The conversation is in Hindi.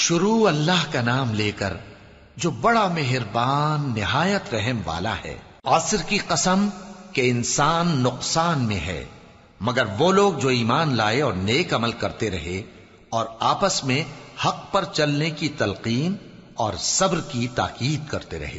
शुरू अल्लाह का नाम लेकर जो बड़ा मेहरबान निहायत रहम वाला है आसिर की कसम के इंसान नुकसान में है मगर वो लोग जो ईमान लाए और नेक अमल करते रहे और आपस में हक पर चलने की तलकीन और सब्र की ताकीद करते रहे